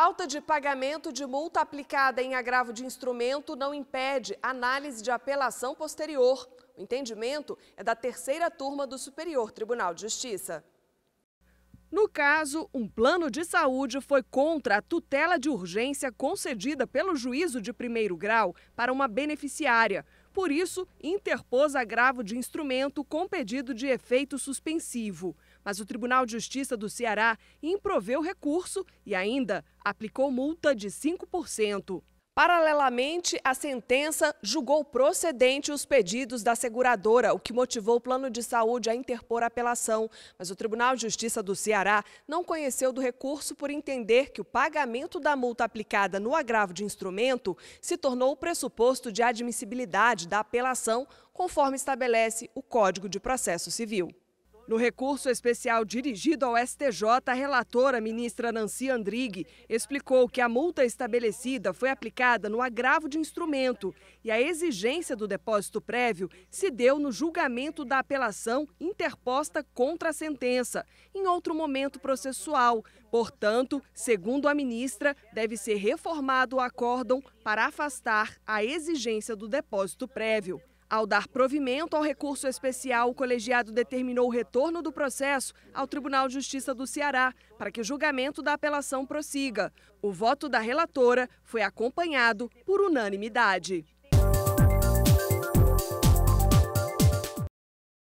Falta de pagamento de multa aplicada em agravo de instrumento não impede análise de apelação posterior. O entendimento é da terceira turma do Superior Tribunal de Justiça. No caso, um plano de saúde foi contra a tutela de urgência concedida pelo juízo de primeiro grau para uma beneficiária. Por isso, interpôs agravo de instrumento com pedido de efeito suspensivo. Mas o Tribunal de Justiça do Ceará improveu recurso e ainda aplicou multa de 5%. Paralelamente, a sentença julgou procedente os pedidos da seguradora, o que motivou o plano de saúde a interpor a apelação. Mas o Tribunal de Justiça do Ceará não conheceu do recurso por entender que o pagamento da multa aplicada no agravo de instrumento se tornou o pressuposto de admissibilidade da apelação, conforme estabelece o Código de Processo Civil. No recurso especial dirigido ao STJ, a relatora ministra Nancy Andrighi explicou que a multa estabelecida foi aplicada no agravo de instrumento e a exigência do depósito prévio se deu no julgamento da apelação interposta contra a sentença, em outro momento processual. Portanto, segundo a ministra, deve ser reformado o acórdão para afastar a exigência do depósito prévio. Ao dar provimento ao recurso especial, o colegiado determinou o retorno do processo ao Tribunal de Justiça do Ceará para que o julgamento da apelação prossiga. O voto da relatora foi acompanhado por unanimidade.